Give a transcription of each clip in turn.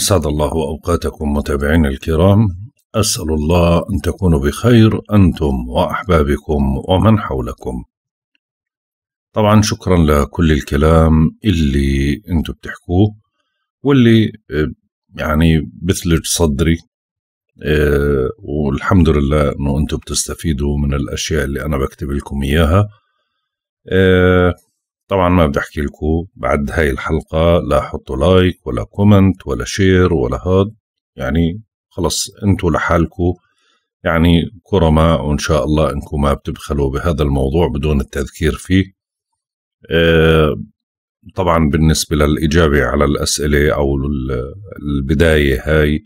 أسعد الله أوقاتكم متابعين الكرام أسأل الله أن تكونوا بخير أنتم وأحبابكم ومن حولكم طبعا شكرا لكل الكلام اللي أنتم بتحكوه واللي يعني بثلج صدري والحمد لله انه أنتم بتستفيدوا من الاشياء اللي انا بكتب لكم اياها طبعا ما بدي احكي لكم بعد هاي الحلقه لا حطوا لايك ولا كومنت ولا شير ولا هاد يعني خلص انتوا لحالكم يعني كرماء وان شاء الله انكم ما بتبخلوا بهذا الموضوع بدون التذكير فيه اه طبعا بالنسبه للاجابه على الاسئله او البدايه هاي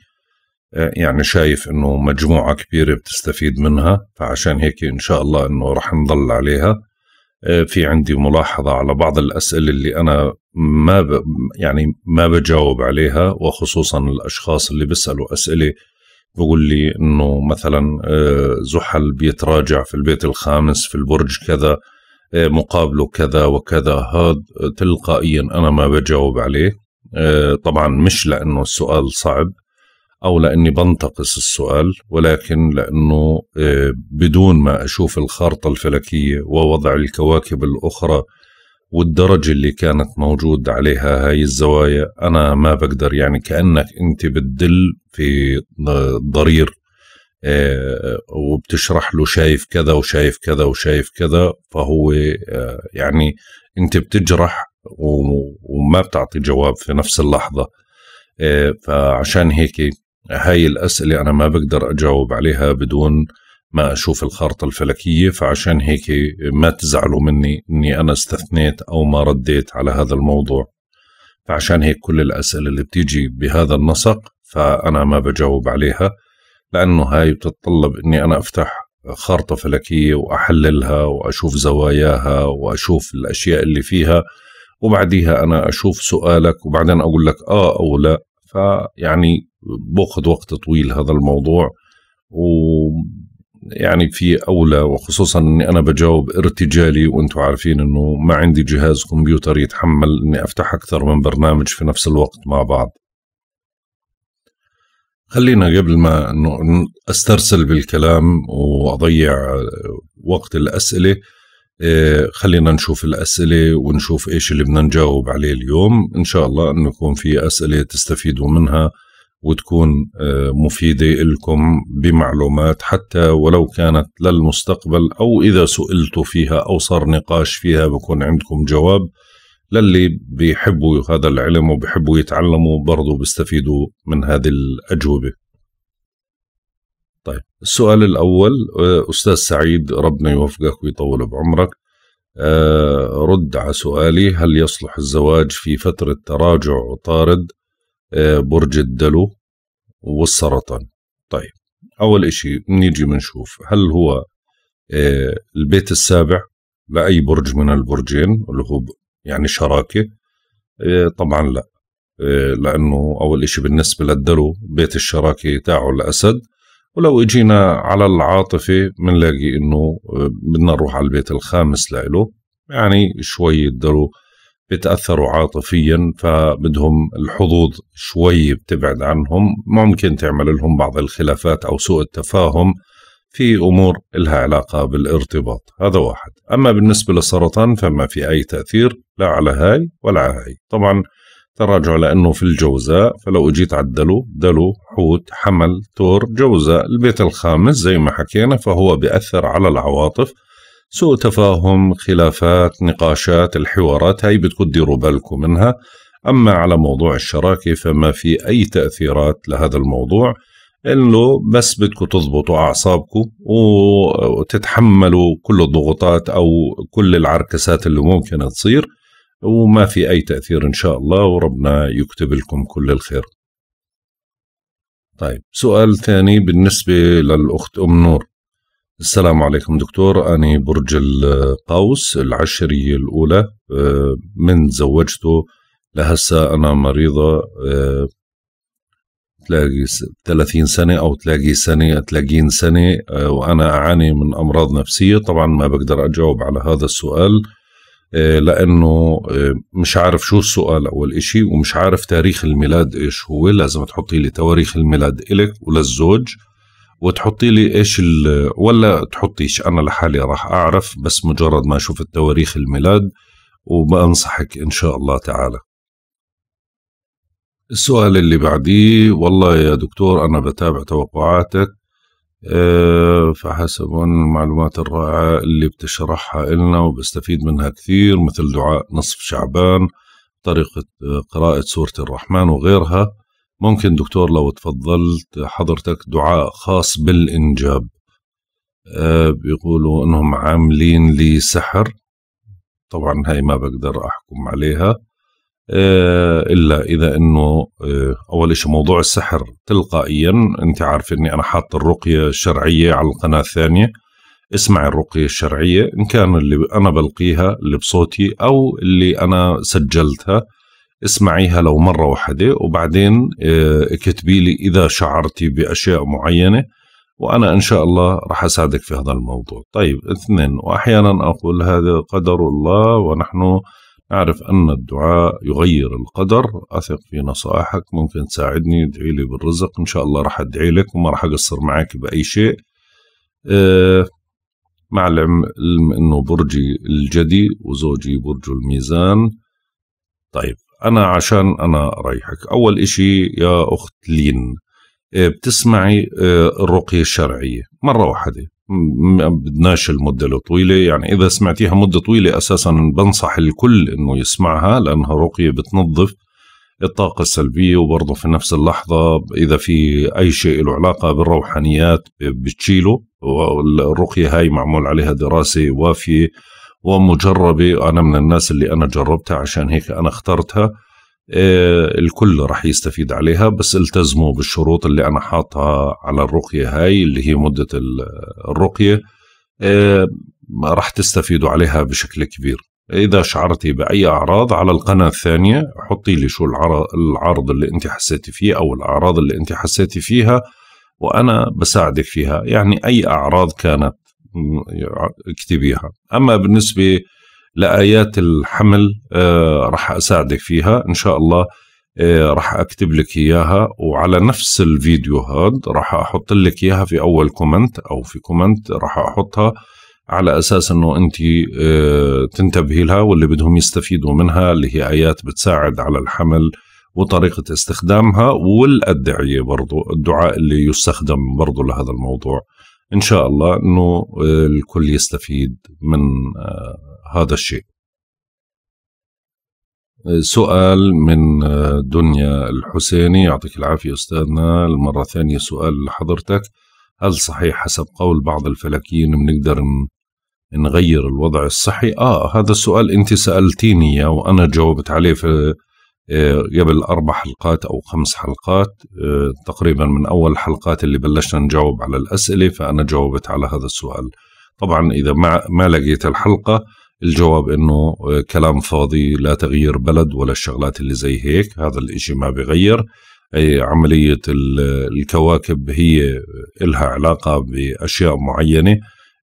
آه، يعني شايف انه مجموعه كبيره بتستفيد منها فعشان هيك ان شاء الله انه رح نضل عليها آه، في عندي ملاحظة على بعض الأسئلة اللي أنا ما ب... يعني ما بجاوب عليها وخصوصا الأشخاص اللي بيسألوا أسئلة بقول لي إنه مثلا آه، زحل بيتراجع في البيت الخامس في البرج كذا آه، مقابله كذا وكذا هذا تلقائيا أنا ما بجاوب عليه طبعا مش لأنه السؤال صعب أو لأني بنتقص السؤال ولكن لأنه آه، بدون ما أشوف الخارطة الفلكية ووضع الكواكب الأخرى والدرجة اللي كانت موجود عليها هاي الزوايا أنا ما بقدر يعني كأنك أنت بتدل في ضرير آه، وبتشرح له شايف كذا وشايف كذا وشايف كذا فهو آه، يعني أنت بتجرح وما بتعطي جواب في نفس اللحظة فعشان هيك هاي الأسئلة أنا ما بقدر أجاوب عليها بدون ما أشوف الخارطة الفلكية فعشان هيك ما تزعلوا مني أني أنا استثنيت أو ما رديت على هذا الموضوع فعشان هيك كل الأسئلة اللي بتيجي بهذا النسق فأنا ما بجاوب عليها لأنه هاي بتتطلب أني أنا أفتح خارطة فلكية وأحللها وأشوف زواياها وأشوف الأشياء اللي فيها وبعديها أنا أشوف سؤالك وبعدين أقول لك آه أو لا فيعني باخذ وقت طويل هذا الموضوع و يعني في اولى وخصوصا اني انا بجاوب ارتجالي وانتم عارفين انه ما عندي جهاز كمبيوتر يتحمل اني افتح اكثر من برنامج في نفس الوقت مع بعض خلينا قبل ما استرسل بالكلام واضيع وقت الاسئله آه، خلينا نشوف الأسئلة ونشوف إيش اللي بدنا نجاوب عليه اليوم إن شاء الله أنه يكون في أسئلة تستفيدوا منها وتكون آه، مفيدة لكم بمعلومات حتى ولو كانت للمستقبل أو إذا سئلتوا فيها أو صار نقاش فيها بكون عندكم جواب للي بيحبوا هذا العلم وبيحبوا يتعلموا برضو بيستفيدوا من هذه الأجوبة طيب السؤال الأول آه، أستاذ سعيد ربنا يوفقك ويطول بعمرك أه رد على سؤالي هل يصلح الزواج في فترة تراجع طارد أه برج الدلو والسرطان طيب أول إشي نيجي بنشوف هل هو أه البيت السابع لأي برج من البرجين اللي هو يعني شراكة آه، طبعا لا آه، لأنه أول إشي بالنسبة للدلو بيت الشراكة تاعه الأسد ولو اجينا على العاطفة بنلاقي انه آه، بدنا نروح على البيت الخامس لإله يعني شوي يقدروا بتأثروا عاطفيا فبدهم الحظوظ شوي بتبعد عنهم ممكن تعمل لهم بعض الخلافات أو سوء التفاهم في أمور لها علاقة بالارتباط هذا واحد أما بالنسبة للسرطان فما في أي تأثير لا على هاي ولا على هاي طبعا تراجع لأنه في الجوزاء فلو أجيت على الدلو دلو حوت حمل تور جوزاء البيت الخامس زي ما حكينا فهو بأثر على العواطف سوء تفاهم خلافات نقاشات الحوارات هاي بدكم تديروا بالكم منها أما على موضوع الشراكة فما في أي تأثيرات لهذا الموضوع إنه بس بدكم تضبطوا أعصابكم وتتحملوا كل الضغوطات أو كل العركسات اللي ممكن تصير وما في أي تأثير إن شاء الله وربنا يكتب لكم كل الخير طيب سؤال ثاني بالنسبة للأخت أم نور السلام عليكم دكتور أنا برج القوس العشرية الأولى آه، من زوجته لهسا أنا مريضة آه، تلاقي 30 سنة أو تلاقي سنة 30 سنة آه، وأنا أعاني من أمراض نفسية طبعا ما بقدر أجاوب على هذا السؤال آه، لانه آه، مش عارف شو السؤال اول إشي ومش عارف تاريخ الميلاد ايش هو لازم تحطي لي تواريخ الميلاد إلك وللزوج وتحطي لي ايش ال... ولا تحطيش انا لحالي راح اعرف بس مجرد ما اشوف التواريخ الميلاد وبنصحك ان شاء الله تعالى السؤال اللي بعديه والله يا دكتور انا بتابع توقعاتك آه، فحسب المعلومات الرائعة اللي بتشرحها إلنا وبستفيد منها كثير مثل دعاء نصف شعبان طريقة آه، قراءة سورة الرحمن وغيرها ممكن دكتور لو تفضلت حضرتك دعاء خاص بالإنجاب آه، بيقولوا إنهم عاملين لي سحر طبعا هاي ما بقدر أحكم عليها آه، الا اذا انه آه، اول شيء موضوع السحر تلقائيا انت عارف اني انا حاط الرقيه الشرعيه على القناه الثانيه اسمع الرقيه الشرعيه ان كان اللي انا بلقيها اللي بصوتي او اللي انا سجلتها اسمعيها لو مره واحده وبعدين آه، اكتبي لي اذا شعرتي باشياء معينه وانا ان شاء الله راح اساعدك في هذا الموضوع طيب اثنين واحيانا اقول هذا قدر الله ونحن أعرف أن الدعاء يغير القدر أثق في نصائحك ممكن تساعدني ادعي لي بالرزق إن شاء الله راح أدعي لك وما راح أقصر معك بأي شيء أه مع العلم أنه برجي الجدي وزوجي برج الميزان طيب أنا عشان أنا أريحك أول إشي يا أخت لين آه، بتسمعي آه، الرقية الشرعية مرة واحدة ما بدناش المدة الطويلة يعني إذا سمعتيها مدة طويلة أساسا بنصح الكل أنه يسمعها لأنها رقية بتنظف الطاقة السلبية وبرضه في نفس اللحظة إذا في أي شيء له علاقة بالروحانيات بتشيله والرقية هاي معمول عليها دراسة وافية ومجربة أنا من الناس اللي أنا جربتها عشان هيك أنا اخترتها آه، الكل رح يستفيد عليها بس التزموا بالشروط اللي أنا حاطها على الرقية هاي اللي هي مدة الرقية آه، رح تستفيدوا عليها بشكل كبير إذا شعرتي بأي أعراض على القناة الثانية حطي لي شو العرض اللي أنت حسيتي فيه أو الأعراض اللي أنت حسيتي فيها وأنا بساعدك فيها يعني أي أعراض كانت اكتبيها أما بالنسبة لآيات الحمل آه، رح أساعدك فيها إن شاء الله آه، رح أكتب لك إياها وعلى نفس الفيديو هاد رح أحط لك إياها في أول كومنت أو في كومنت رح أحطها على أساس أنه أنت آه، تنتبهي لها واللي بدهم يستفيدوا منها اللي هي آيات بتساعد على الحمل وطريقة استخدامها والأدعية برضو الدعاء اللي يستخدم برضو لهذا الموضوع إن شاء الله أنه الكل يستفيد من هذا الشيء سؤال من آه، دنيا الحسيني يعطيك العافية أستاذنا المرة الثانية سؤال لحضرتك هل صحيح حسب قول بعض الفلكيين بنقدر نغير الوضع الصحي آه هذا السؤال أنت سألتيني إياه وأنا جاوبت عليه في آه، قبل أربع حلقات أو خمس حلقات آه، تقريبا من أول الحلقات اللي بلشنا نجاوب على الأسئلة فأنا جاوبت على هذا السؤال طبعا إذا ما لقيت الحلقة الجواب انه آه، كلام فاضي لا تغيير بلد ولا الشغلات اللي زي هيك هذا الاشي ما بغير أي عملية الكواكب هي إلها علاقة بأشياء معينة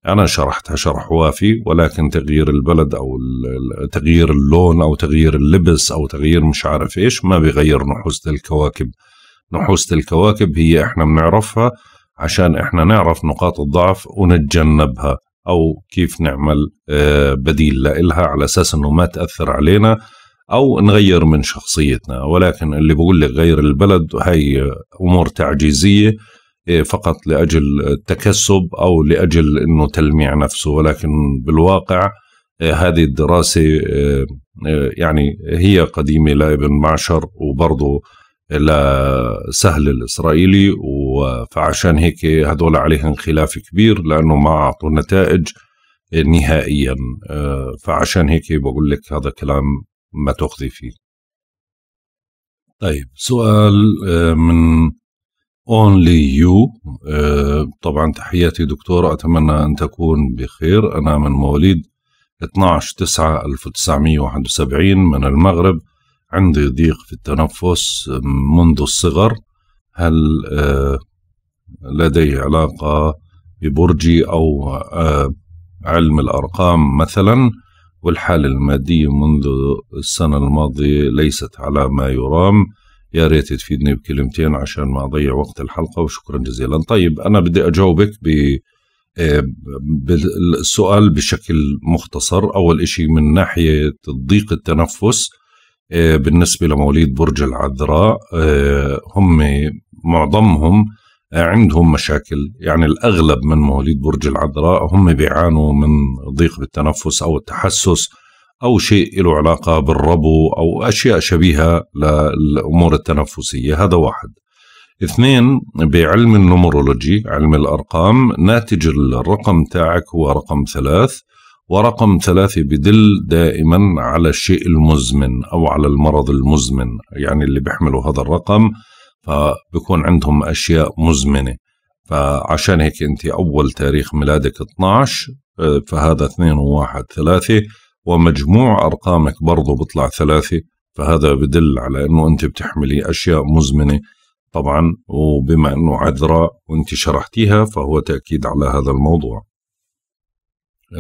أنا شرحتها شرح وافي ولكن تغيير البلد أو تغيير اللون أو تغيير اللبس أو تغيير مش عارف إيش ما بغير نحوسة الكواكب نحوسة الكواكب هي إحنا بنعرفها عشان إحنا نعرف نقاط الضعف ونتجنبها او كيف نعمل آه، بديل لإلها على اساس انه ما تاثر علينا او نغير من شخصيتنا ولكن اللي بقول لك غير البلد هي امور تعجيزيه آه، فقط لاجل التكسب او لاجل انه تلميع نفسه ولكن بالواقع آه، هذه الدراسه يعني هي قديمه لابن معشر وبرضه سهل الإسرائيلي فعشان هيك هذول عليهم خلاف كبير لأنه ما أعطوا نتائج نهائيا آه، فعشان هيك بقول لك هذا كلام ما تأخذي فيه طيب سؤال آه، من اونلي آه، يو طبعا تحياتي دكتور اتمنى ان تكون بخير انا من مواليد 12 9 1971 من المغرب عندي ضيق في التنفس منذ الصغر هل آه، لديه علاقة ببرجي أو آه، علم الأرقام مثلا والحالة المادية منذ السنة الماضية ليست على ما يرام يا ريت تفيدني بكلمتين عشان ما أضيع وقت الحلقة وشكرا جزيلا طيب أنا بدي أجاوبك ب آه، بالسؤال بشكل مختصر أول إشي من ناحية ضيق التنفس آه، بالنسبة لمواليد برج العذراء آه، هم معظمهم آه، عندهم مشاكل يعني الأغلب من مواليد برج العذراء هم بيعانوا من ضيق بالتنفس أو التحسس أو شيء له علاقة بالربو أو أشياء شبيهة للأمور التنفسية هذا واحد اثنين بعلم النمرولوجي علم الأرقام ناتج الرقم تاعك هو رقم ثلاث ورقم ثلاثة بدل دائما على الشيء المزمن أو على المرض المزمن يعني اللي بيحملوا هذا الرقم فبكون عندهم أشياء مزمنة فعشان هيك أنت أول تاريخ ميلادك 12 آه، فهذا 2 و1 3 ومجموع أرقامك برضه بطلع ثلاثة فهذا بدل على أنه أنت بتحملي أشياء مزمنة طبعا وبما أنه عذراء وأنت شرحتيها فهو تأكيد على هذا الموضوع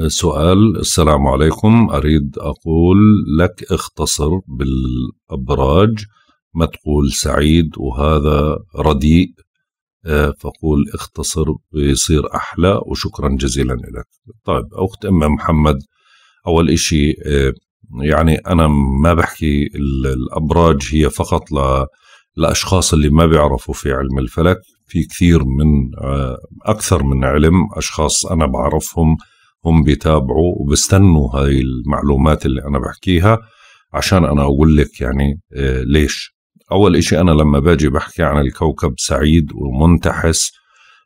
سؤال السلام عليكم أريد أقول لك اختصر بالأبراج ما تقول سعيد وهذا رديء آه، فقول اختصر بيصير أحلى وشكرا جزيلا لك طيب أخت أم محمد أول إشي آه، يعني أنا ما بحكي الأبراج هي فقط لأشخاص اللي ما بيعرفوا في علم الفلك في كثير من آه، أكثر من علم أشخاص أنا بعرفهم هم بيتابعوا وبستنوا هاي المعلومات اللي انا بحكيها عشان انا اقول لك يعني آه، ليش اول اشي انا لما باجي بحكي عن الكوكب سعيد ومنتحس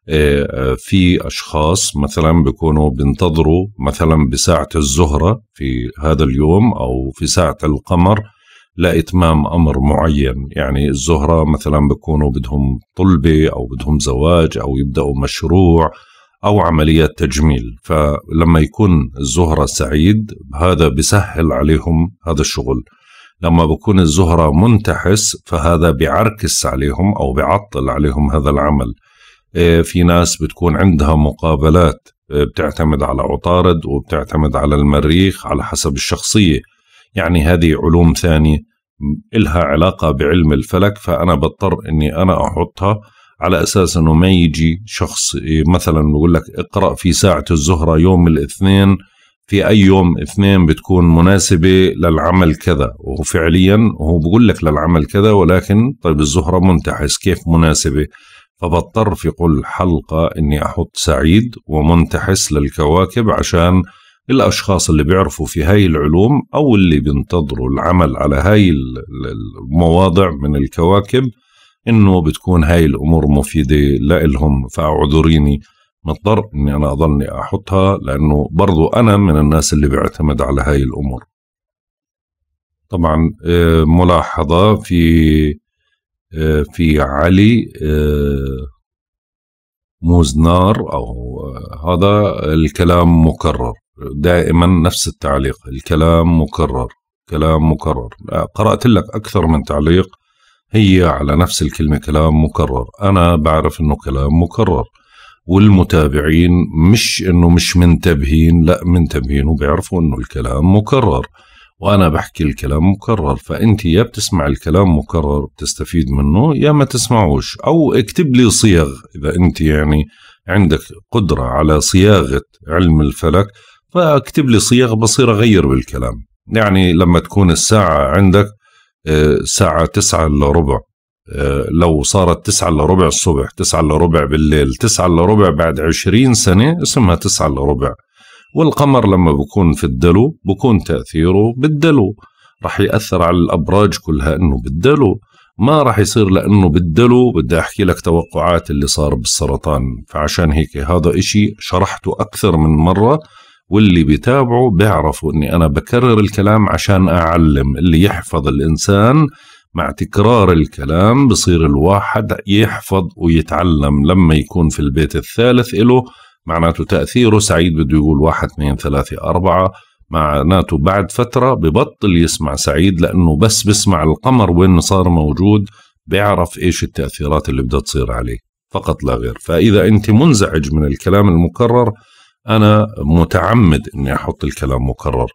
آه، آه، في اشخاص مثلا بيكونوا بينتظروا مثلا بساعه الزهره في هذا اليوم او في ساعه القمر لاتمام امر معين يعني الزهره مثلا بيكونوا بدهم طلبه او بدهم زواج او يبداوا مشروع أو عمليات تجميل فلما يكون الزهرة سعيد هذا بسهل عليهم هذا الشغل لما بكون الزهرة منتحس فهذا بعركس عليهم أو بيعطل عليهم هذا العمل إيه، في ناس بتكون عندها مقابلات إيه، بتعتمد على عطارد وبتعتمد على المريخ على حسب الشخصية يعني هذه علوم ثانية إلها علاقة بعلم الفلك فأنا بضطر أني أنا أحطها على اساس انه ما يجي شخص إيه، مثلا بقول لك اقرا في ساعه الزهره يوم الاثنين في اي يوم اثنين بتكون مناسبه للعمل كذا وفعليا هو بقول لك للعمل كذا ولكن طيب الزهره منتحس كيف مناسبه فبضطر في كل حلقه اني احط سعيد ومنتحس للكواكب عشان الاشخاص اللي بيعرفوا في هاي العلوم او اللي بينتظروا العمل على هاي المواضع من الكواكب انه بتكون هاي الامور مفيده لإلهم فاعذريني مضطر اني انا اضلني احطها لانه برضو انا من الناس اللي بعتمد على هاي الامور طبعا آه، ملاحظة في آه، في علي آه، موزنار أو هذا الكلام مكرر دائما نفس التعليق الكلام مكرر كلام مكرر قرأت لك أكثر من تعليق هي على نفس الكلمة كلام مكرر أنا بعرف أنه كلام مكرر والمتابعين مش أنه مش منتبهين لا منتبهين وبيعرفوا أنه الكلام مكرر وأنا بحكي الكلام مكرر فأنت يا بتسمع الكلام مكرر بتستفيد منه يا ما تسمعوش أو اكتب لي صيغ إذا أنت يعني عندك قدرة على صياغة علم الفلك فاكتب لي صيغ بصير أغير بالكلام يعني لما تكون الساعة عندك الساعة تسعة إلا ربع آه، لو صارت تسعة إلا ربع الصبح تسعة إلا ربع بالليل تسعة إلا ربع بعد عشرين سنة اسمها تسعة إلا ربع والقمر لما بكون في الدلو بكون تأثيره بالدلو رح يأثر على الأبراج كلها إنه بالدلو ما راح يصير لانه بالدلو بدي احكي لك توقعات اللي صار بالسرطان فعشان هيك هذا اشي شرحته اكثر من مره واللي بيتابعوا بيعرفوا اني انا بكرر الكلام عشان اعلم اللي يحفظ الانسان مع تكرار الكلام بصير الواحد يحفظ ويتعلم لما يكون في البيت الثالث له معناته تأثيره سعيد بده يقول واحد اثنين ثلاثة أربعة معناته بعد فترة ببطل يسمع سعيد لأنه بس بسمع القمر وين صار موجود بيعرف إيش التأثيرات اللي بدها تصير عليه فقط لا غير فإذا أنت منزعج من الكلام المكرر انا متعمد اني احط الكلام مكرر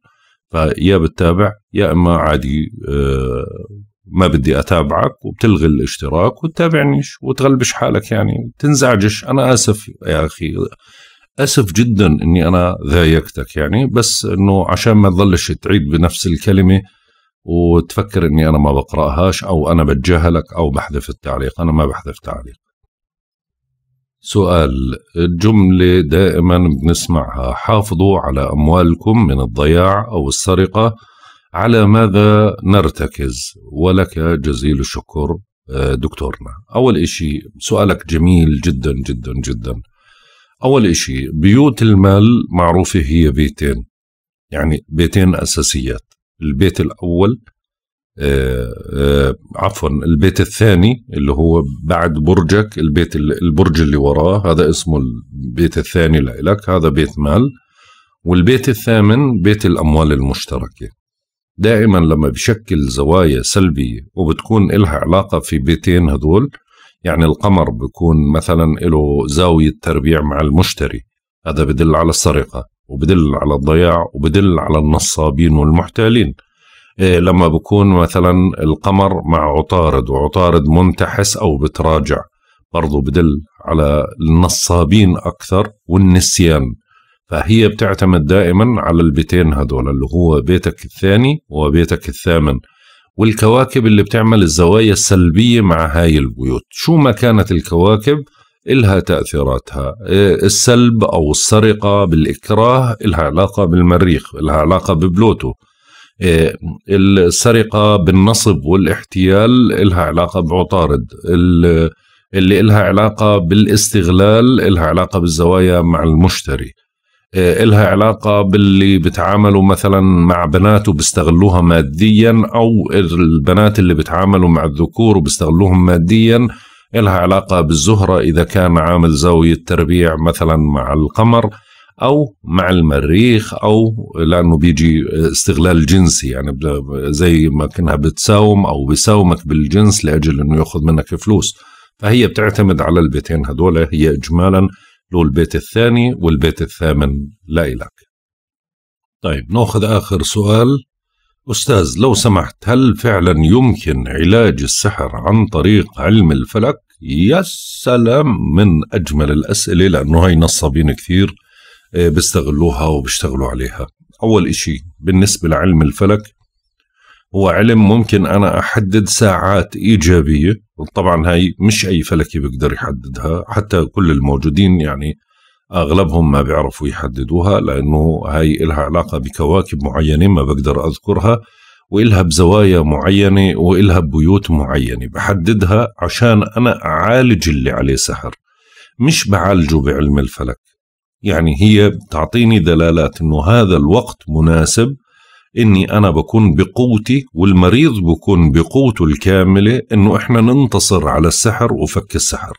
فيا بتتابع يا اما عادي آه، ما بدي اتابعك وبتلغي الاشتراك وتتابعنيش وتغلبش حالك يعني تنزعجش انا اسف يا اخي اسف جدا اني انا ضايقتك يعني بس انه عشان ما تضلش تعيد بنفس الكلمه وتفكر اني انا ما بقراهاش او انا بتجاهلك او بحذف التعليق انا ما بحذف تعليق سؤال الجملة دائما بنسمعها حافظوا على أموالكم من الضياع أو السرقة على ماذا نرتكز ولك جزيل الشكر آه، دكتورنا أول إشي سؤالك جميل جدا جدا جدا أول إشي بيوت المال معروفة هي بيتين يعني بيتين أساسيات البيت الأول آه، آه، عفوا البيت الثاني اللي هو بعد برجك البيت البرج اللي وراه هذا اسمه البيت الثاني لإلك هذا بيت مال والبيت الثامن بيت الأموال المشتركة دائما لما بشكل زوايا سلبية وبتكون لها علاقة في بيتين هذول يعني القمر بيكون مثلا له زاوية تربيع مع المشتري هذا بدل على السرقة وبدل على الضياع وبدل على النصابين والمحتالين إيه، لما بكون مثلا القمر مع عطارد وعطارد منتحس او بتراجع برضو بدل على النصابين اكثر والنسيان فهي بتعتمد دائما على البيتين هذول اللي هو بيتك الثاني وبيتك الثامن والكواكب اللي بتعمل الزوايا السلبية مع هاي البيوت شو ما كانت الكواكب إلها تأثيراتها إيه، السلب أو السرقة بالإكراه إلها علاقة بالمريخ إلها علاقة ببلوتو إيه، السرقة بالنصب والاحتيال إلها علاقة بعطارد اللي إلها علاقة بالاستغلال إلها علاقة بالزوايا مع المشتري إيه، إلها علاقة باللي بتعاملوا مثلا مع بنات وبيستغلوها ماديا أو البنات اللي بتعاملوا مع الذكور وبيستغلوهم ماديا إلها علاقة بالزهرة إذا كان عامل زاوية تربيع مثلا مع القمر او مع المريخ او لانه بيجي استغلال جنسي يعني زي ما كانها بتساوم او بيساومك بالجنس لاجل انه ياخذ منك فلوس فهي بتعتمد على البيتين هدول هي اجمالا له البيت الثاني والبيت الثامن لإلك طيب ناخذ اخر سؤال استاذ لو سمحت هل فعلا يمكن علاج السحر عن طريق علم الفلك يا سلام من اجمل الاسئله لانه هي نصابين كثير آه، بيستغلوها وبيشتغلوا عليها أول إشي بالنسبة لعلم الفلك هو علم ممكن أنا أحدد ساعات إيجابية طبعا هاي مش أي فلكي بيقدر يحددها حتى كل الموجودين يعني أغلبهم ما بيعرفوا يحددوها لأنه هاي إلها علاقة بكواكب معينة ما بقدر أذكرها وإلها بزوايا معينة وإلها بيوت معينة بحددها عشان أنا أعالج اللي عليه سحر مش بعالجه بعلم الفلك يعني هي تعطيني دلالات انه هذا الوقت مناسب اني انا بكون بقوتي والمريض بكون بقوته الكامله انه احنا ننتصر على السحر وفك السحر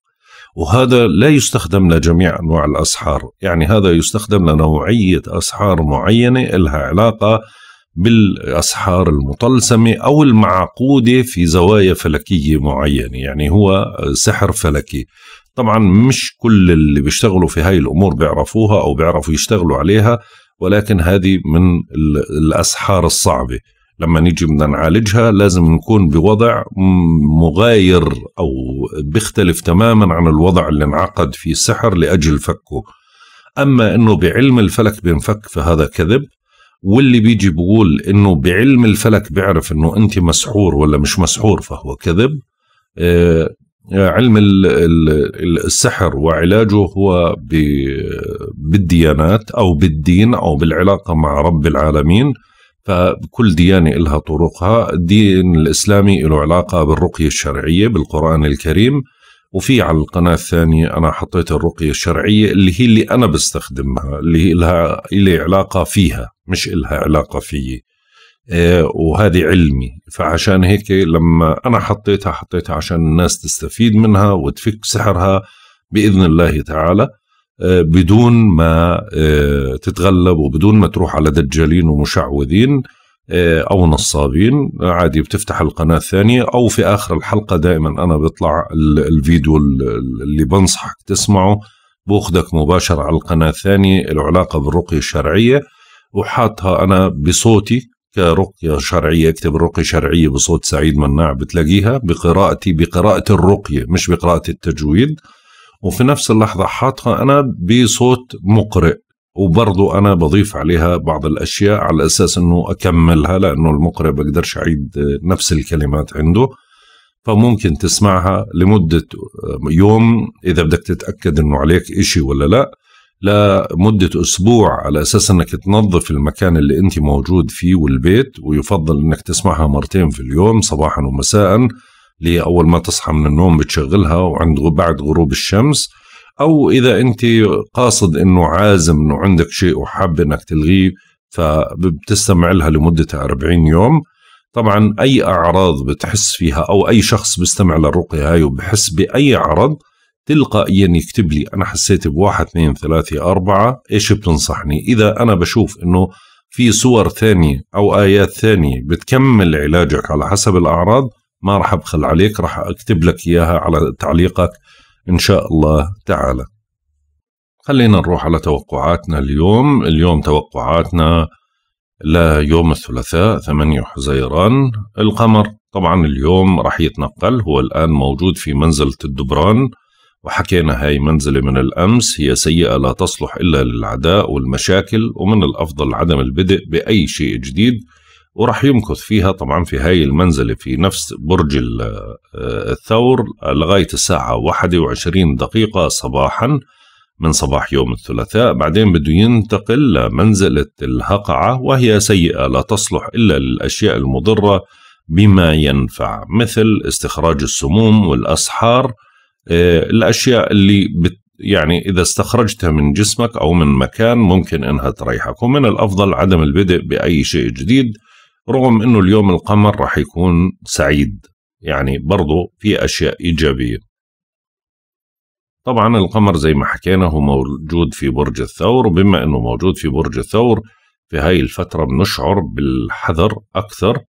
وهذا لا يستخدم لجميع انواع الاسحار يعني هذا يستخدم لنوعيه اسحار معينه لها علاقه بالاسحار المطلسمه او المعقوده في زوايا فلكيه معينه يعني هو سحر فلكي طبعا مش كل اللي بيشتغلوا في هاي الامور بيعرفوها او بيعرفوا يشتغلوا عليها ولكن هذه من الاسحار الصعبه لما نيجي بدنا نعالجها لازم نكون بوضع مغاير او بيختلف تماما عن الوضع اللي انعقد فيه السحر لاجل فكه اما انه بعلم الفلك بينفك فهذا كذب واللي بيجي بقول انه بعلم الفلك بيعرف انه انت مسحور ولا مش مسحور فهو كذب آه، علم السحر وعلاجه هو بالديانات او بالدين او بالعلاقه مع رب العالمين فكل ديانة لها طرقها الدين الإسلامي له علاقة بالرقية الشرعية بالقرآن الكريم وفي على القناة الثانية أنا حطيت الرقية الشرعية اللي هي اللي أنا بستخدمها اللي هي لها علاقة فيها مش لها علاقة فيي آه، وهذه علمي فعشان هيك لما أنا حطيتها حطيتها عشان الناس تستفيد منها وتفك سحرها بإذن الله تعالى آه، بدون ما آه، تتغلب وبدون ما تروح على دجالين ومشعوذين او نصابين عادي بتفتح القناه الثانيه او في اخر الحلقه دائما انا بطلع الفيديو اللي بنصحك تسمعه باخذك مباشره على القناه الثانيه له علاقه بالرقيه الشرعيه وحاطها انا بصوتي كرقية شرعية اكتب رقية شرعية بصوت سعيد مناع بتلاقيها بقراءتي بقراءة الرقية مش بقراءة التجويد وفي نفس اللحظة حاطها أنا بصوت مقرئ وبرضو أنا بضيف عليها بعض الأشياء على أساس أنه أكملها لأنه المقرئ بقدرش أعيد نفس الكلمات عنده فممكن تسمعها لمدة يوم إذا بدك تتأكد أنه عليك إشي ولا لأ لمدة أسبوع على أساس أنك تنظف المكان اللي أنت موجود فيه والبيت ويفضل أنك تسمعها مرتين في اليوم صباحا ومساء لأول ما تصحى من النوم بتشغلها وعند بعد غروب الشمس أو إذا أنت قاصد أنه عازم أنه عندك شيء وحاب أنك تلغيه فبتستمع لها لمدة 40 يوم طبعا أي أعراض بتحس فيها أو أي شخص بيستمع للرقية هاي وبحس بأي عرض تلقائيا يكتب لي انا حسيت بواحد اثنين ثلاثة اربعة ايش بتنصحني اذا انا بشوف انه في صور ثانية او ايات ثانية بتكمل علاجك على حسب الاعراض ما راح ابخل عليك راح اكتب لك اياها على تعليقك ان شاء الله تعالى خلينا نروح على توقعاتنا اليوم اليوم توقعاتنا ليوم الثلاثاء 8 حزيران القمر طبعا اليوم راح يتنقل هو الآن موجود في منزلة الدبران وحكينا هاي منزلة من الأمس هي سيئة لا تصلح إلا للعداء والمشاكل ومن الأفضل عدم البدء بأي شيء جديد ورح يمكث فيها طبعا في هاي المنزلة في نفس برج آه، الثور لغاية الساعة 21 دقيقة صباحا من صباح يوم الثلاثاء بعدين بده ينتقل لمنزلة الهقعة وهي سيئة لا تصلح إلا للأشياء المضرة بما ينفع مثل استخراج السموم والأسحار آه، الاشياء اللي بت يعني اذا استخرجتها من جسمك او من مكان ممكن انها تريحك ومن الافضل عدم البدء باي شيء جديد رغم انه اليوم القمر راح يكون سعيد يعني برضو في اشياء ايجابيه طبعا القمر زي ما حكينا هو موجود في برج الثور بما انه موجود في برج الثور في هاي الفتره بنشعر بالحذر اكثر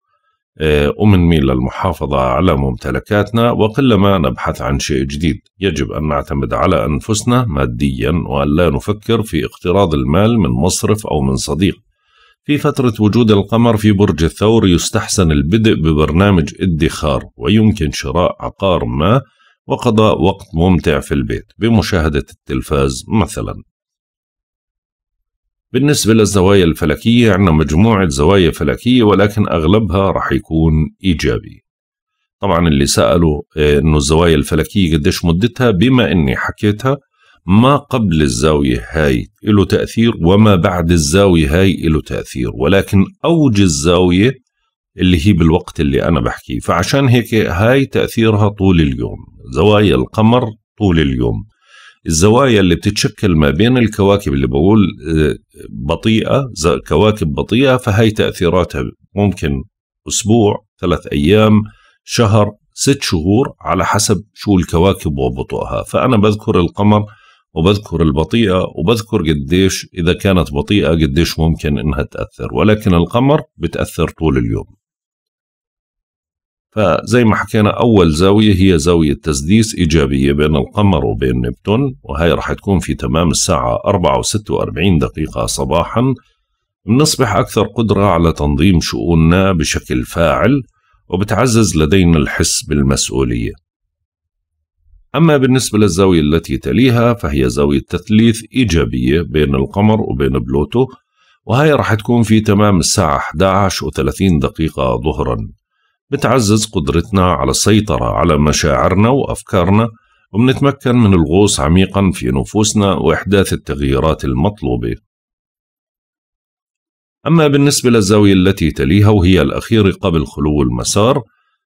ميل للمحافظة على ممتلكاتنا وقلما نبحث عن شيء جديد يجب أن نعتمد على أنفسنا ماديا وأن لا نفكر في اقتراض المال من مصرف أو من صديق في فترة وجود القمر في برج الثور يستحسن البدء ببرنامج ادخار ويمكن شراء عقار ما وقضاء وقت ممتع في البيت بمشاهدة التلفاز مثلاً بالنسبة للزوايا الفلكية عندنا مجموعة زوايا فلكية ولكن أغلبها رح يكون إيجابي طبعا اللي سألوا آه، إنه الزوايا الفلكية قديش مدتها بما إني حكيتها ما قبل الزاوية هاي له تأثير وما بعد الزاوية هاي له تأثير ولكن أوج الزاوية اللي هي بالوقت اللي أنا بحكيه فعشان هيك هاي تأثيرها طول اليوم زوايا القمر طول اليوم الزوايا اللي بتتشكل ما بين الكواكب اللي بقول آه، بطيئه كواكب بطيئه فهي تاثيراتها ممكن اسبوع ثلاث ايام شهر ست شهور على حسب شو الكواكب وبطئها فانا بذكر القمر وبذكر البطيئه وبذكر قديش اذا كانت بطيئه قديش ممكن انها تاثر ولكن القمر بتاثر طول اليوم فزي ما حكينا أول زاوية هي زاوية تسديس إيجابية بين القمر وبين نبتون وهي رح تكون في تمام الساعة 4 و46 دقيقة صباحا بنصبح أكثر قدرة على تنظيم شؤوننا بشكل فاعل وبتعزز لدينا الحس بالمسؤولية أما بالنسبة للزاوية التي تليها فهي زاوية تثليث إيجابية بين القمر وبين بلوتو وهي رح تكون في تمام الساعة 11 و30 دقيقة ظهراً بتعزز قدرتنا على السيطرة على مشاعرنا وأفكارنا وبنتمكن من الغوص عميقا في نفوسنا وإحداث التغييرات المطلوبة أما بالنسبة للزاوية التي تليها وهي الأخيرة قبل خلو المسار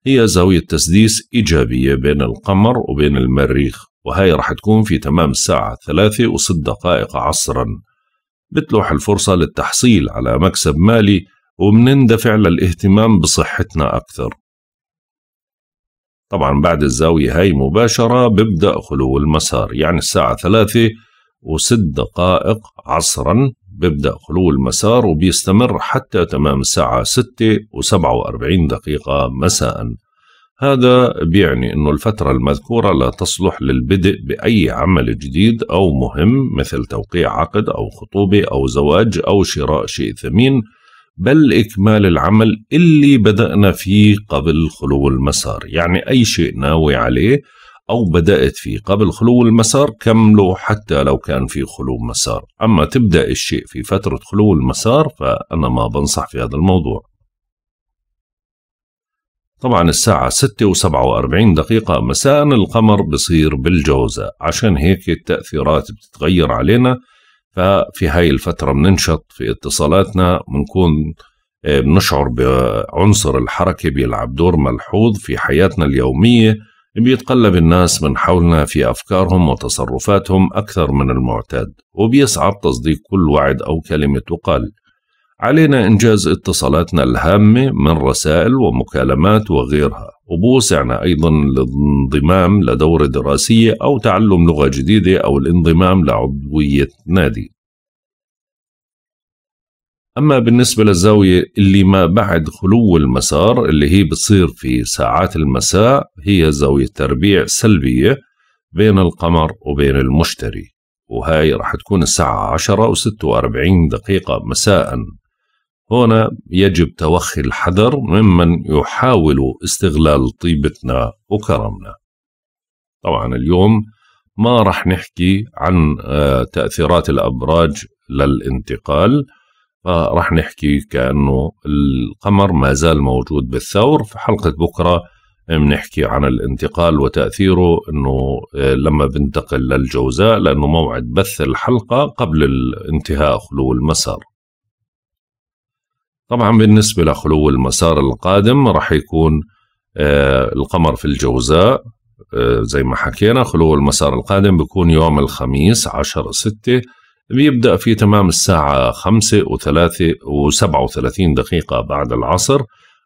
هي زاوية تسديس إيجابية بين القمر وبين المريخ وهي رح تكون في تمام الساعة ثلاثة وست دقائق عصرا بتلوح الفرصة للتحصيل على مكسب مالي وبنندفع للاهتمام بصحتنا أكثر طبعا بعد الزاوية هاي مباشرة ببدأ خلو المسار يعني الساعة ثلاثة وست دقائق عصرا ببدأ خلو المسار وبيستمر حتى تمام الساعة ستة وسبعة وأربعين دقيقة مساء هذا بيعني أنه الفترة المذكورة لا تصلح للبدء بأي عمل جديد أو مهم مثل توقيع عقد أو خطوبة أو زواج أو شراء شيء ثمين بل إكمال العمل اللي بدأنا فيه قبل خلو المسار يعني أي شيء ناوي عليه أو بدأت فيه قبل خلو المسار كمله حتى لو كان في خلو مسار أما تبدأ الشيء في فترة خلو المسار فأنا ما بنصح في هذا الموضوع طبعا الساعة 6 و47 دقيقة مساء القمر بصير بالجوزة عشان هيك التأثيرات بتتغير علينا ففي هاي الفترة بننشط في اتصالاتنا بنكون آه، بنشعر بعنصر الحركة بيلعب دور ملحوظ في حياتنا اليومية بيتقلب الناس من حولنا في أفكارهم وتصرفاتهم أكثر من المعتاد وبيصعب تصديق كل وعد أو كلمة تقال علينا إنجاز اتصالاتنا الهامة من رسائل ومكالمات وغيرها وبوسعنا أيضا الانضمام لدورة دراسية أو تعلم لغة جديدة أو الانضمام لعضوية نادي أما بالنسبة للزاوية اللي ما بعد خلو المسار اللي هي بتصير في ساعات المساء هي زاوية تربيع سلبية بين القمر وبين المشتري وهاي رح تكون الساعة عشرة وستة وأربعين دقيقة مساء هنا يجب توخي الحذر ممن يحاول استغلال طيبتنا وكرمنا طبعا اليوم ما رح نحكي عن آه، تأثيرات الأبراج للانتقال فرح نحكي كأنه القمر ما زال موجود بالثور في حلقة بكرة بنحكي عن الانتقال وتأثيره أنه آه، لما بنتقل للجوزاء لأنه موعد بث الحلقة قبل انتهاء خلو المسار طبعا بالنسبة لخلو المسار القادم راح يكون آه، القمر في الجوزاء آه، زي ما حكينا خلو المسار القادم بيكون يوم الخميس عشر ستة بيبدأ في تمام الساعة خمسة وثلاثة وسبعة وثلاثين دقيقة بعد العصر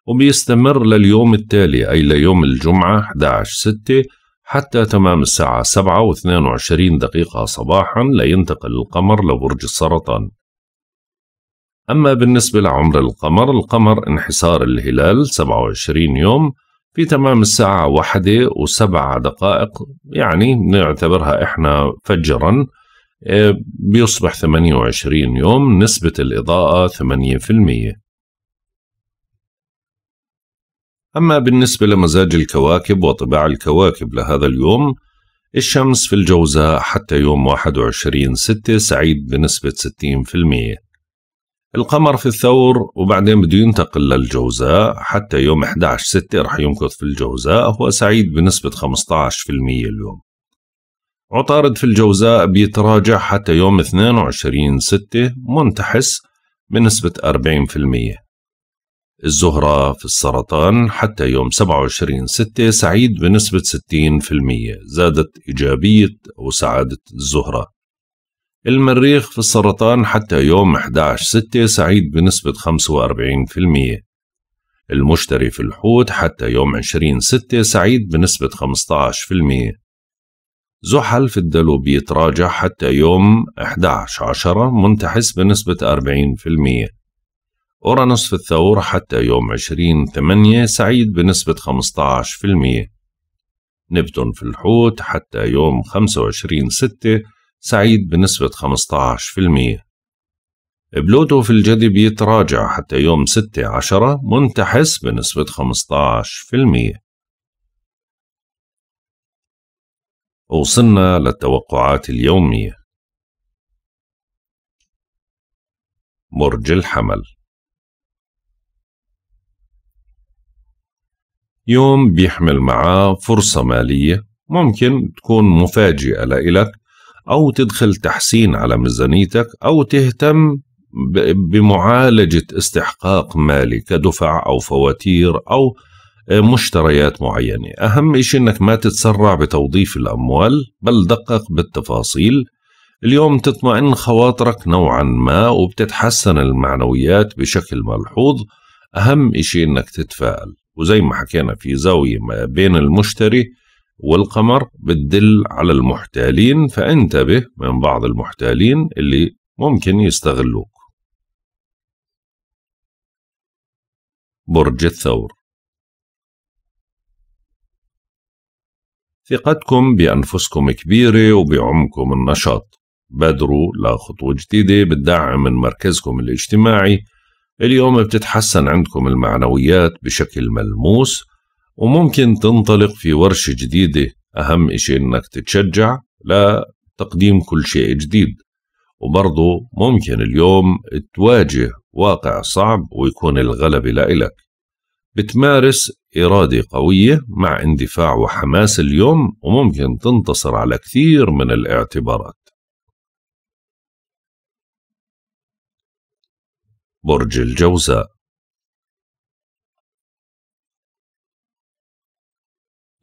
وبيستمر لليوم التالي أي ليوم الجمعة 11 ستة حتى تمام الساعة سبعة واثنين وعشرين دقيقة صباحا لينتقل القمر لبرج السرطان أما بالنسبة لعمر القمر القمر انحسار الهلال 27 يوم في تمام الساعة واحدة وسبعة دقائق يعني نعتبرها إحنا فجرا آه، بيصبح 28 يوم نسبة الإضاءة 8% أما بالنسبة لمزاج الكواكب وطباع الكواكب لهذا اليوم الشمس في الجوزاء حتى يوم 21 ستة سعيد بنسبة 60% القمر في الثور وبعدين بده ينتقل للجوزاء حتى يوم 11 6 رح يمكث في الجوزاء هو سعيد بنسبة 15% اليوم عطارد في الجوزاء بيتراجع حتى يوم 22 6 منتحس بنسبة 40% الزهرة في السرطان حتى يوم 27 6 سعيد بنسبة 60% زادت إيجابية وسعادة الزهرة المريخ في السرطان حتى يوم 11/6 سعيد بنسبة 45%. المشتري في الحوت حتى يوم 20/6 سعيد بنسبة 15%. زحل في الدلو بيتراجع حتى يوم 11/10 منتحس بنسبة 40%. أورانوس في الثور حتى يوم 20/8 سعيد بنسبة 15%. نبتون في الحوت حتى يوم 25/6 سعيد بنسبة 15% بلوتو في الجدي بيتراجع حتى يوم 6 10 منتحس بنسبة 15% وصلنا للتوقعات اليومية برج الحمل يوم بيحمل معاه فرصة مالية ممكن تكون مفاجئة لإلك أو تدخل تحسين على ميزانيتك أو تهتم بمعالجة استحقاق مالي كدفع أو فواتير أو آه، مشتريات معينة أهم شيء أنك ما تتسرع بتوظيف الأموال بل دقق بالتفاصيل اليوم تطمئن خواطرك نوعا ما وبتتحسن المعنويات بشكل ملحوظ أهم شيء أنك تتفائل وزي ما حكينا في زاوية ما بين المشتري والقمر بتدل على المحتالين فانتبه من بعض المحتالين اللي ممكن يستغلوك برج الثور ثقتكم بأنفسكم كبيرة وبعمكم النشاط بادروا لخطوة جديدة بتدعم من مركزكم الاجتماعي اليوم بتتحسن عندكم المعنويات بشكل ملموس وممكن تنطلق في ورشة جديدة أهم إشي إنك تتشجع لتقديم كل شيء جديد وبرضه ممكن اليوم تواجه واقع صعب ويكون الغلبة لإلك بتمارس إرادة قوية مع اندفاع وحماس اليوم وممكن تنتصر على كثير من الاعتبارات برج الجوزاء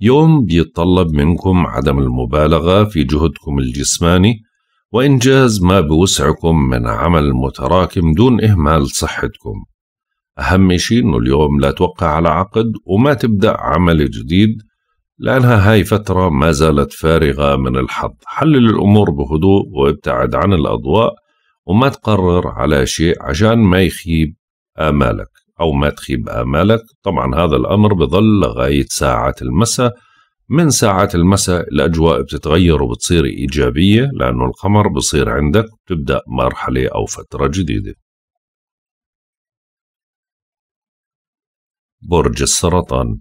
يوم بيتطلب منكم عدم المبالغة في جهدكم الجسماني وإنجاز ما بوسعكم من عمل متراكم دون إهمال صحتكم أهم شيء إنه اليوم لا توقع على عقد وما تبدأ عمل جديد لأنها هاي فترة ما زالت فارغة من الحظ حلل الأمور بهدوء وابتعد عن الأضواء وما تقرر على شيء عشان ما يخيب آمالك أو ما تخيب آمالك طبعا هذا الأمر بظل لغاية ساعة المساء من ساعات المساء الأجواء بتتغير وبتصير إيجابية لأنه القمر بصير عندك بتبدأ مرحلة أو فترة جديدة برج السرطان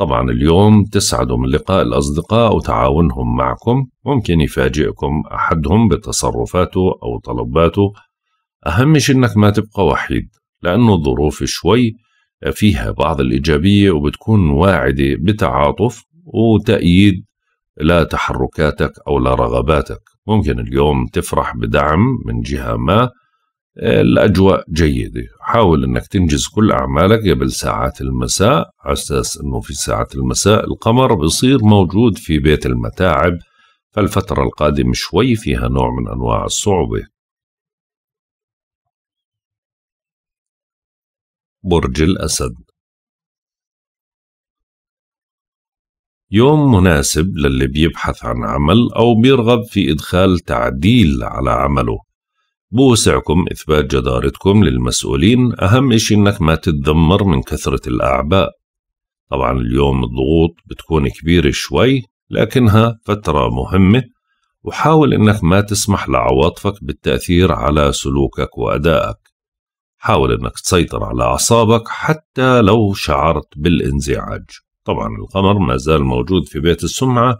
طبعا اليوم تسعدوا من لقاء الأصدقاء وتعاونهم معكم ممكن يفاجئكم أحدهم بتصرفاته أو طلباته أهم شيء أنك ما تبقى وحيد لأنه الظروف شوي فيها بعض الإيجابية وبتكون واعدة بتعاطف وتأييد لتحركاتك أو لرغباتك ممكن اليوم تفرح بدعم من جهة ما الأجواء جيدة حاول أنك تنجز كل أعمالك قبل ساعات المساء على أساس أنه في ساعات المساء القمر بصير موجود في بيت المتاعب فالفترة القادمة شوي فيها نوع من أنواع الصعوبة برج الأسد يوم مناسب للي بيبحث عن عمل أو بيرغب في إدخال تعديل على عمله بوسعكم إثبات جدارتكم للمسؤولين أهم إشي إنك ما تتذمر من كثرة الأعباء طبعا اليوم الضغوط بتكون كبيرة شوي لكنها فترة مهمة وحاول إنك ما تسمح لعواطفك بالتأثير على سلوكك وأدائك حاول إنك تسيطر على أعصابك حتى لو شعرت بالانزعاج طبعا القمر ما زال موجود في بيت السمعة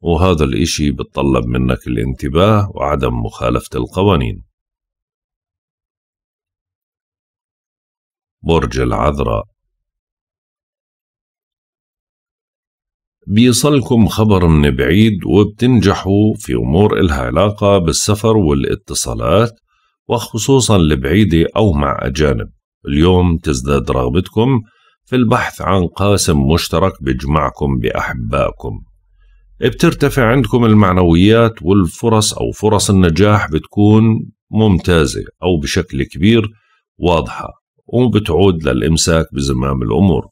وهذا الإشي بتطلب منك الانتباه وعدم مخالفة القوانين برج العذراء بيصلكم خبر من بعيد وبتنجحوا في أمور إلها علاقة بالسفر والاتصالات وخصوصا البعيدة أو مع أجانب اليوم تزداد رغبتكم في البحث عن قاسم مشترك بيجمعكم بأحبائكم بترتفع عندكم المعنويات والفرص أو فرص النجاح بتكون ممتازة أو بشكل كبير واضحة وبتعود للإمساك بزمام الأمور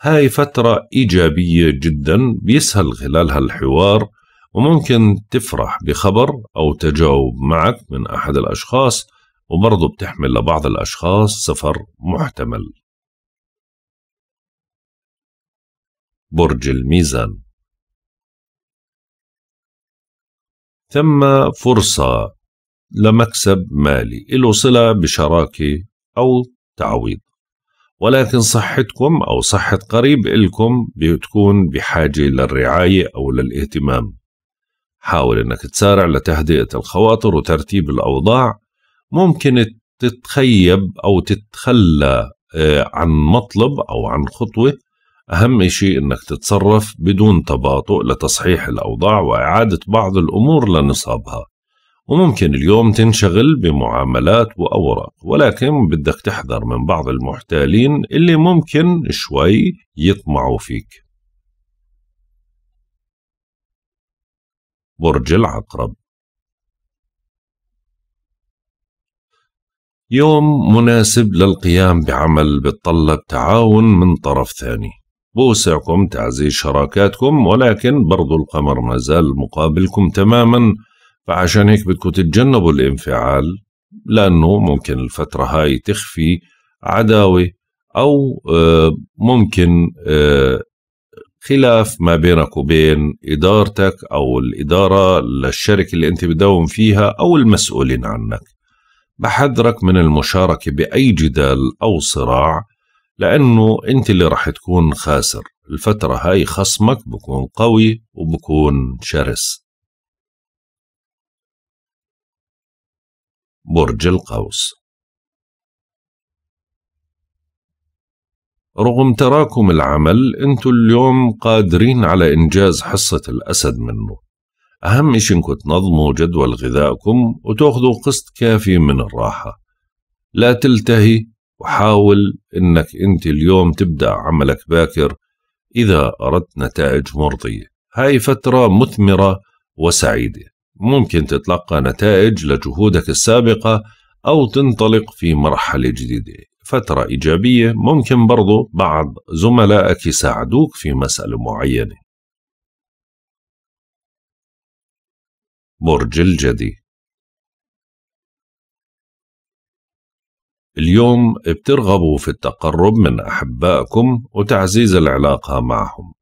هاي فترة إيجابية جدا بيسهل خلالها الحوار وممكن تفرح بخبر أو تجاوب معك من أحد الأشخاص وبرضه بتحمل لبعض الأشخاص سفر محتمل برج الميزان ثم فرصة لمكسب مالي له صلة بشراكة أو تعويض ولكن صحتكم أو صحة قريب إلكم بتكون بحاجة للرعاية أو للاهتمام حاول أنك تسارع لتهدئة الخواطر وترتيب الأوضاع ممكن تتخيب أو تتخلى آه، عن مطلب أو عن خطوة أهم شيء أنك تتصرف بدون تباطؤ لتصحيح الأوضاع وإعادة بعض الأمور لنصابها وممكن اليوم تنشغل بمعاملات وأوراق ولكن بدك تحذر من بعض المحتالين اللي ممكن شوي يطمعوا فيك برج العقرب يوم مناسب للقيام بعمل بتطلب تعاون من طرف ثاني بوسعكم تعزيز شراكاتكم ولكن برضو القمر ما زال مقابلكم تماماً فعشان هيك بدكم تتجنبوا الانفعال لأنه ممكن الفترة هاي تخفي عداوة أو آه، ممكن آه، خلاف ما بينك وبين إدارتك أو الإدارة للشركة اللي أنت بتداوم فيها أو المسؤولين عنك بحذرك من المشاركة بأي جدال أو صراع لأنه أنت اللي راح تكون خاسر الفترة هاي خصمك بكون قوي وبكون شرس برج القوس رغم تراكم العمل انتو اليوم قادرين على انجاز حصة الاسد منه اهم اشي انكم تنظموا جدول غذائكم وتاخذوا قسط كافي من الراحة لا تلتهي وحاول انك انت اليوم تبدأ عملك باكر اذا اردت نتائج مرضية هاي فترة مثمرة وسعيده ممكن تتلقى نتائج لجهودك السابقة أو تنطلق في مرحلة جديدة فترة إيجابية ممكن برضو بعض زملائك يساعدوك في مسألة معينة برج الجدي اليوم بترغبوا في التقرب من أحبائكم وتعزيز العلاقة معهم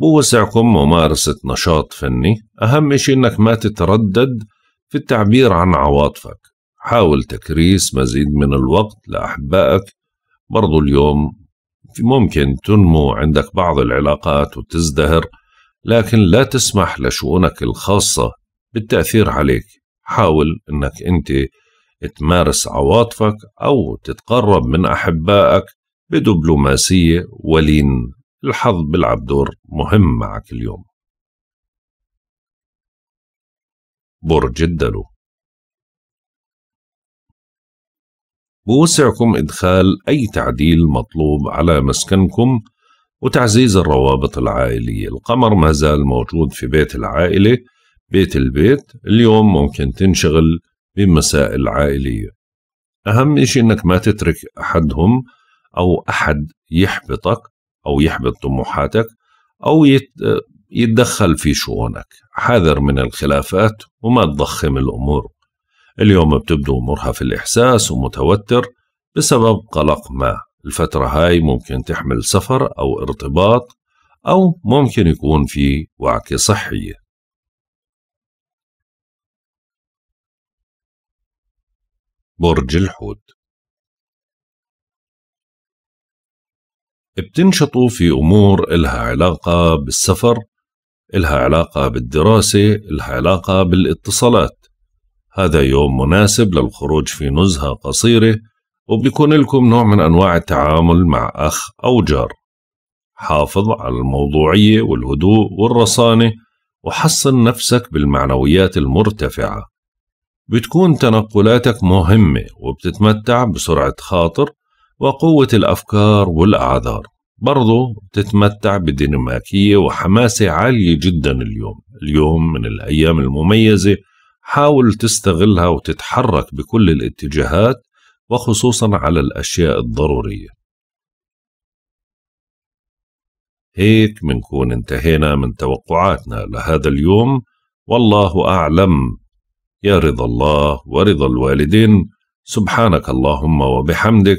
بوسعكم ممارسة نشاط فني أهم شيء أنك ما تتردد في التعبير عن عواطفك حاول تكريس مزيد من الوقت لأحبائك برضو اليوم ممكن تنمو عندك بعض العلاقات وتزدهر لكن لا تسمح لشؤونك الخاصة بالتأثير عليك حاول أنك أنت تمارس عواطفك أو تتقرب من أحبائك بدبلوماسية ولين الحظ بيلعب دور مهم معك اليوم برج الدلو بوسعكم إدخال أي تعديل مطلوب على مسكنكم وتعزيز الروابط العائلية القمر ما زال موجود في بيت العائلة بيت البيت اليوم ممكن تنشغل بمسائل عائلية أهم إشي أنك ما تترك أحدهم أو أحد يحبطك أو يحبط طموحاتك أو يتدخل في شؤونك حذر من الخلافات وما تضخم الأمور اليوم بتبدو أمورها في الإحساس ومتوتر بسبب قلق ما الفترة هاي ممكن تحمل سفر أو ارتباط أو ممكن يكون في وعكة صحية برج الحوت بتنشطوا في أمور إلها علاقة بالسفر إلها علاقة بالدراسة إلها علاقة بالاتصالات هذا يوم مناسب للخروج في نزهة قصيرة وبيكون لكم نوع من أنواع التعامل مع أخ أو جار حافظ على الموضوعية والهدوء والرصانة وحصن نفسك بالمعنويات المرتفعة بتكون تنقلاتك مهمة وبتتمتع بسرعة خاطر وقوة الأفكار والأعذار برضو تتمتع بديناميكية وحماسة عالية جدا اليوم اليوم من الأيام المميزة حاول تستغلها وتتحرك بكل الاتجاهات وخصوصا على الأشياء الضرورية هيك منكون انتهينا من توقعاتنا لهذا اليوم والله أعلم يا رضا الله ورضا الوالدين سبحانك اللهم وبحمدك